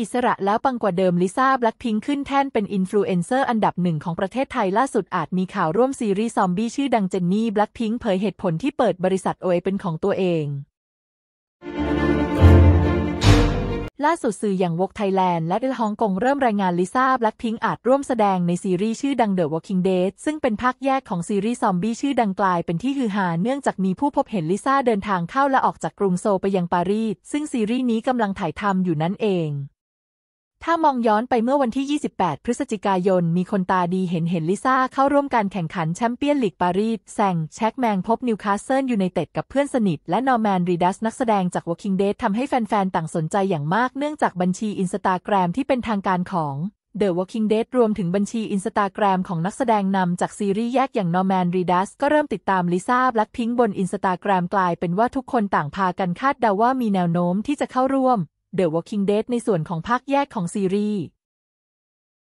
อิสระแล้วปังกว่าเดิมลิซ่าแบล็คพิงขึ้นแท่นเป็นอินฟลูเอนเซอร์อันดับหนึ่งของประเทศไทยล่าสุดอาจมีข่าวร่วมซีรีส์ซอมบี้ชื่อดังเจนนี่แบล็คพิงเผยเหตุผลที่เปิดบริษัทโอเอเป็นของตัวเอง ล่าสุดสื่ออย่างวกไทยแลนด์และเดลฮองกงเริ่มรายงานลิซ่าแบล็คพิงอาจร่วมแสดงในซีรีส์ชื่อดังเดอะวอ k i n g d e a ซึ่งเป็นภาคแยกของซีรีส์ซอมบี้ชื่อดังกลายเป็นที่ฮือฮาเนื่องจากมีผู้พบเห็นลิซ่าเดินทางเข้าและออกจากกรุงโซไปยังปารีสซึ่งซีรีส์นี้กำลังถ่ายทำอยู่นั่นเองถ้ามองย้อนไปเมื่อวันที่ 28 พฤศจิกายน มีคนตาดีเห็นเห็นลิซ่า เข้าร่วมการแข่งขันแชมเปี้ยนลีกปารีส แซง แช็กแมงพบนิวคาสเซิลยูไนเต็ดกับเพื่อนสนิทและนอร์แมนรีดัสนักแสดงจากวอคิงเดททำให้แฟนๆ ต่างสนใจอย่างมากเนื่องจากบัญชีอินสตาแกรมที่เป็นทางการของ The Walking Dead รวมถึงบัญชีอินสตาแกรมของนักแสดงนำจากซีรีส์แยกอย่างนอร์แมนรีดัสก็เริ่มติดตามลิซ่าแลักพิงบนอินสตาแกรมกลายเป็นว่าทุกคนต่างพากันคาดเดาว่ามีแนวโน้มที่จะเข้าร่วม The Walking Dead ในส่วนของภาคแยกของซีรีส์